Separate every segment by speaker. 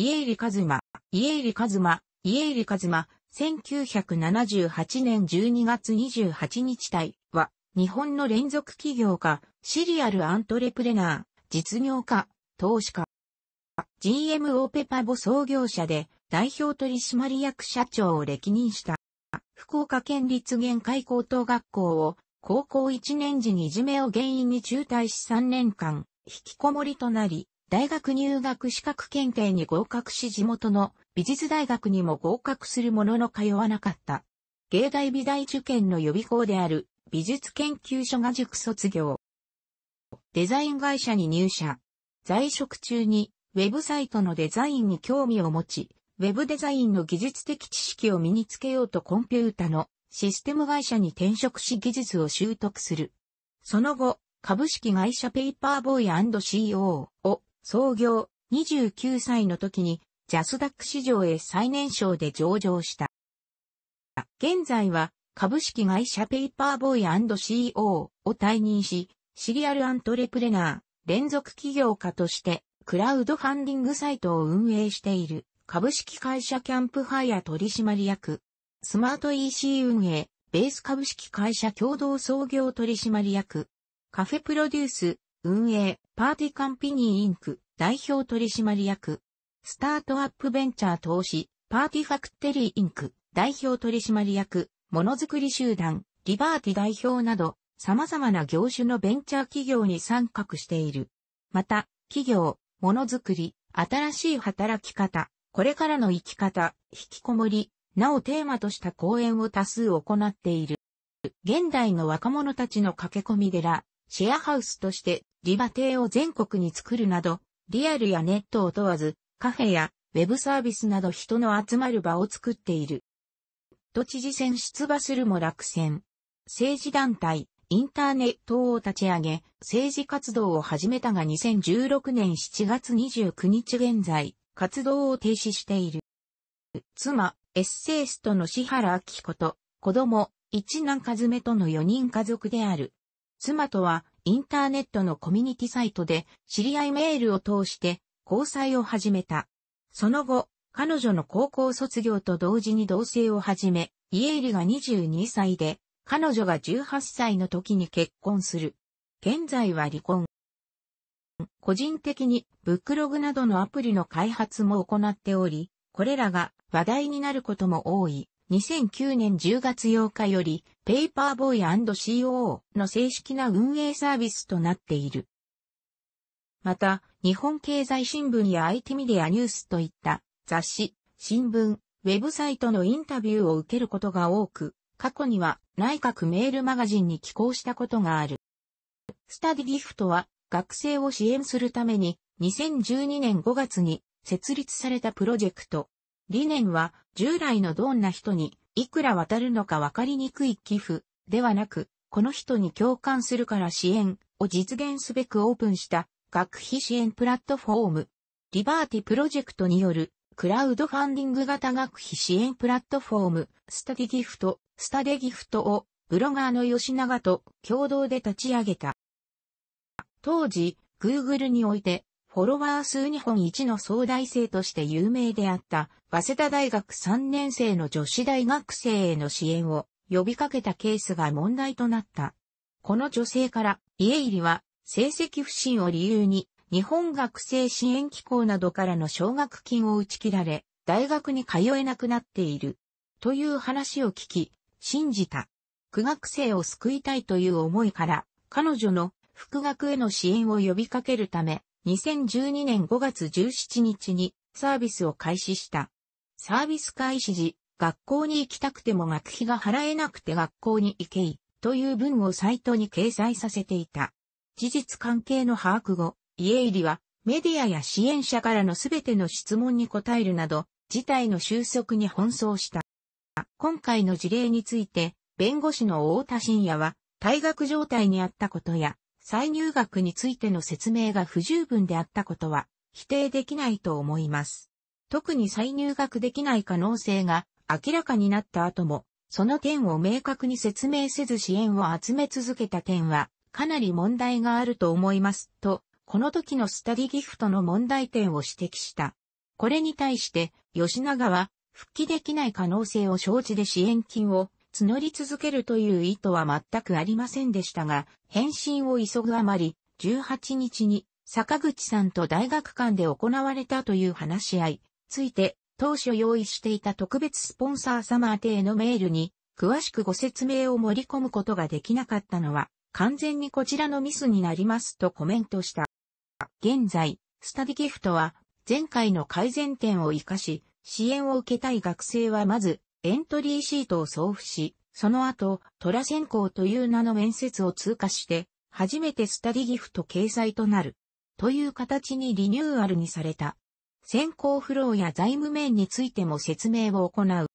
Speaker 1: 家入一馬、家入一馬、家入一馬、1978年12月28日体は、日本の連続企業家、シリアルアントレプレナー、実業家、投資家。GMO ペパボ創業者で、代表取締役社長を歴任した。福岡県立限界高等学校を高校1年時にいじめを原因に中退し3年間、引きこもりとなり、大学入学資格検定に合格し地元の美術大学にも合格するものの通わなかった。芸大美大受験の予備校である美術研究所が塾卒業。デザイン会社に入社。在職中にウェブサイトのデザインに興味を持ち、ウェブデザインの技術的知識を身につけようとコンピュータのシステム会社に転職し技術を習得する。その後、株式会社ペイパーボーイ &CO を創業29歳の時にジャスダック市場へ最年少で上場した。現在は株式会社ペイパーボーイ &CO を退任し、シリアルアントレプレナー、連続起業家としてクラウドファンディングサイトを運営している株式会社キャンプファイア取締役、スマート EC 運営、ベース株式会社共同創業取締役、カフェプロデュース、運営、パーティカンピニーインク代表取締役、スタートアップベンチャー投資、パーティファクテリーインク代表取締役、ものづくり集団、リバーティ代表など、様々な業種のベンチャー企業に参画している。また、企業、ものづくり、新しい働き方、これからの生き方、引きこもり、なおテーマとした講演を多数行っている。現代の若者たちの駆け込み寺、シェアハウスとしてリバテを全国に作るなど、リアルやネットを問わず、カフェやウェブサービスなど人の集まる場を作っている。都知事選出馬するも落選。政治団体、インターネットを立ち上げ、政治活動を始めたが2016年7月29日現在、活動を停止している。妻、エッセイストの志原明子と、子供、一男和めとの4人家族である。妻とはインターネットのコミュニティサイトで知り合いメールを通して交際を始めた。その後、彼女の高校卒業と同時に同棲を始め、家入りが22歳で、彼女が18歳の時に結婚する。現在は離婚。個人的に、ブックログなどのアプリの開発も行っており、これらが話題になることも多い。2009年10月8日より、ペーパーボーイ &COO の正式な運営サービスとなっている。また、日本経済新聞や IT メディアニュースといった雑誌、新聞、ウェブサイトのインタビューを受けることが多く、過去には内閣メールマガジンに寄稿したことがある。スタディギフトは学生を支援するために2012年5月に設立されたプロジェクト。理念は、従来のどんな人に、いくら渡るのかわかりにくい寄付、ではなく、この人に共感するから支援を実現すべくオープンした学費支援プラットフォーム。リバーティプロジェクトによるクラウドファンディング型学費支援プラットフォームスタディギフト、スタデギフトをブロガーの吉永と共同で立ち上げた。当時、Google においてフォロワー数日本一の総大生として有名であった、早稲田大学3年生の女子大学生への支援を呼びかけたケースが問題となった。この女性から、家入は成績不振を理由に、日本学生支援機構などからの奨学金を打ち切られ、大学に通えなくなっている。という話を聞き、信じた。苦学生を救いたいという思いから、彼女の復学への支援を呼びかけるため、2012年5月17日にサービスを開始した。サービス開始時、学校に行きたくても学費が払えなくて学校に行けい、という文をサイトに掲載させていた。事実関係の把握後、家入りはメディアや支援者からのすべての質問に答えるなど、事態の収束に奔走した。今回の事例について、弁護士の大田信也は、退学状態にあったことや、再入学についての説明が不十分であったことは否定できないと思います。特に再入学できない可能性が明らかになった後も、その点を明確に説明せず支援を集め続けた点は、かなり問題があると思います、と、この時のスタディギフトの問題点を指摘した。これに対して、吉永は、復帰できない可能性を承知で支援金を募り続けるという意図は全くありませんでしたが、返信を急ぐあまり、18日に坂口さんと大学間で行われたという話し合い、ついて、当初用意していた特別スポンサー様宛てへのメールに、詳しくご説明を盛り込むことができなかったのは、完全にこちらのミスになりますとコメントした。現在、スタディギフトは、前回の改善点を活かし、支援を受けたい学生はまず、エントリーシートを送付し、その後、トラ選考という名の面接を通過して、初めてスタディギフト掲載となる。という形にリニューアルにされた。選考フローや財務面についても説明を行う。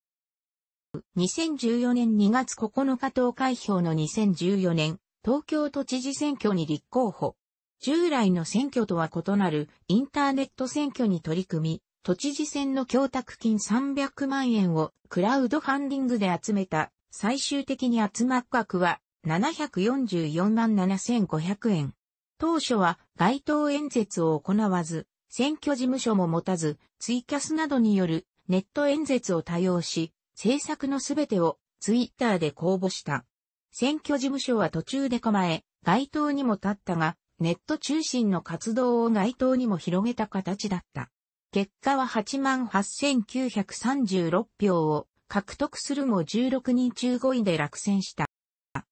Speaker 1: 2014年2月9日投開票の2014年、東京都知事選挙に立候補。従来の選挙とは異なるインターネット選挙に取り組み、都知事選の供託金300万円をクラウドファンディングで集めた最終的に集まった額は744万7500円。当初は街頭演説を行わず、選挙事務所も持たず、ツイキャスなどによるネット演説を多用し、政策のすべてをツイッターで公募した。選挙事務所は途中で構え、街頭にも立ったが、ネット中心の活動を街頭にも広げた形だった。結果は88,936票を獲得するも16人中5位で落選した。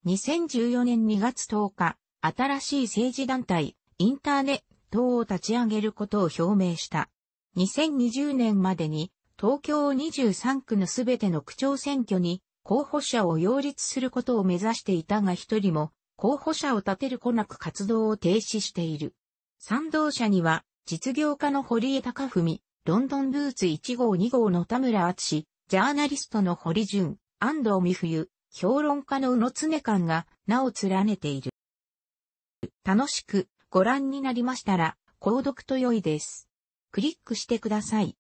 Speaker 1: 2014年2月10日、新しい政治団体、インターネットを立ち上げることを表明した。2020年までに、東京23区のすべての区長選挙に候補者を擁立することを目指していたが一人も候補者を立てるこなく活動を停止している。賛同者には実業家の堀江貴文、ロンドンブーツ1号2号の田村厚ジャーナリストの堀潤、安藤美冬、評論家の宇野常館が名を連ねている。楽しくご覧になりましたら、購読と良いです。クリックしてください。